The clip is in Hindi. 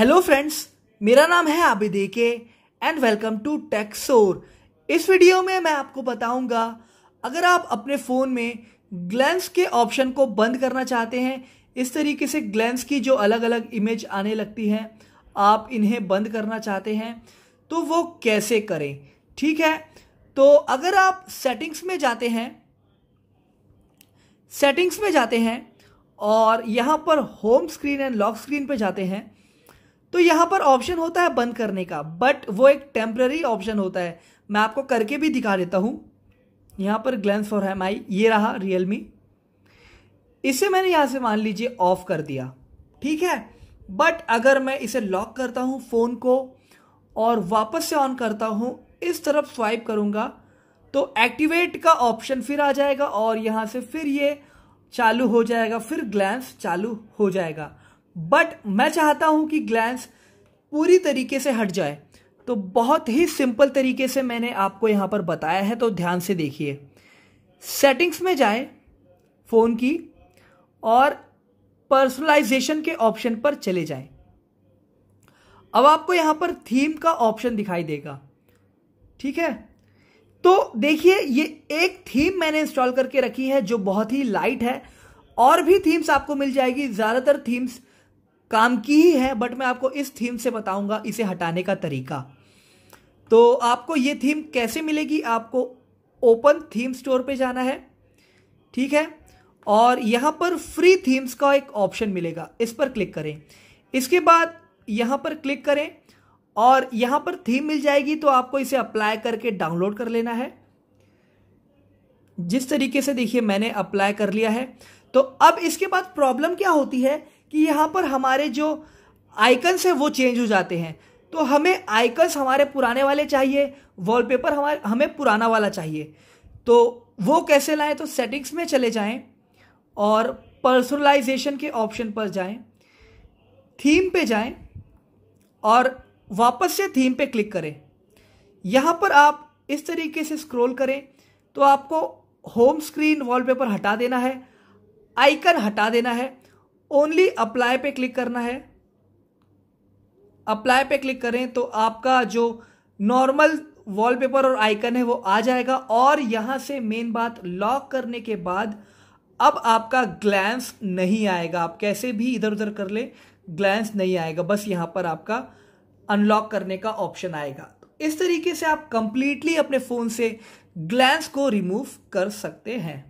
हेलो फ्रेंड्स मेरा नाम है आबिदे के एंड वेलकम टू टेक्सोर इस वीडियो में मैं आपको बताऊंगा अगर आप अपने फ़ोन में ग्लैंस के ऑप्शन को बंद करना चाहते हैं इस तरीके से ग्लैंस की जो अलग अलग इमेज आने लगती हैं आप इन्हें बंद करना चाहते हैं तो वो कैसे करें ठीक है तो अगर आप सेटिंग्स में जाते हैं सेटिंग्स में जाते हैं और यहाँ पर home screen and lock screen पर जाते हैं तो यहाँ पर ऑप्शन होता है बंद करने का बट वो एक टेम्प्ररी ऑप्शन होता है मैं आपको करके भी दिखा देता हूँ यहाँ पर ग्लैंस फॉर एम आई ये रहा रियलमी इसे मैंने यहाँ से मान लीजिए ऑफ कर दिया ठीक है बट अगर मैं इसे लॉक करता हूँ फ़ोन को और वापस से ऑन करता हूँ इस तरफ स्वाइप करूँगा तो एक्टिवेट का ऑप्शन फिर आ जाएगा और यहाँ से फिर ये चालू हो जाएगा फिर ग्लैंस चालू हो जाएगा बट मैं चाहता हूं कि ग्लैंस पूरी तरीके से हट जाए तो बहुत ही सिंपल तरीके से मैंने आपको यहां पर बताया है तो ध्यान से देखिए सेटिंग्स में जाएं फ़ोन की और पर्सनलाइजेशन के ऑप्शन पर चले जाएं अब आपको यहां पर थीम का ऑप्शन दिखाई देगा ठीक है तो देखिए ये एक थीम मैंने इंस्टॉल करके रखी है जो बहुत ही लाइट है और भी थीम्स आपको मिल जाएगी ज़्यादातर थीम्स काम की ही है बट मैं आपको इस थीम से बताऊंगा इसे हटाने का तरीका तो आपको ये थीम कैसे मिलेगी आपको ओपन थीम स्टोर पे जाना है ठीक है और यहाँ पर फ्री थीम्स का एक ऑप्शन मिलेगा इस पर क्लिक करें इसके बाद यहाँ पर क्लिक करें और यहाँ पर थीम मिल जाएगी तो आपको इसे अप्लाई करके डाउनलोड कर लेना है जिस तरीके से देखिए मैंने अप्लाई कर लिया है तो अब इसके बाद प्रॉब्लम क्या होती है कि यहाँ पर हमारे जो आइकन्स हैं वो चेंज हो जाते हैं तो हमें आइकन्स हमारे पुराने वाले चाहिए वॉलपेपर हमारे हमें पुराना वाला चाहिए तो वो कैसे लाएं तो सेटिंग्स में चले जाएं और पर्सनलाइजेशन के ऑप्शन पर जाएं थीम पे जाएं और वापस से थीम पे क्लिक करें यहाँ पर आप इस तरीके से स्क्रॉल करें तो आपको होम स्क्रीन वॉलपेपर हटा देना है आइकन हटा देना है ओनली अप्लाई पे क्लिक करना है अप्लाई पे क्लिक करें तो आपका जो नॉर्मल वॉलपेपर और आइकन है वो आ जाएगा और यहां से मेन बात लॉक करने के बाद अब आपका ग्लैंस नहीं आएगा आप कैसे भी इधर उधर कर ले ग्लैंस नहीं आएगा बस यहां पर आपका अनलॉक करने का ऑप्शन आएगा तो इस तरीके से आप कंप्लीटली अपने फोन से ग्लैंस को रिमूव कर सकते हैं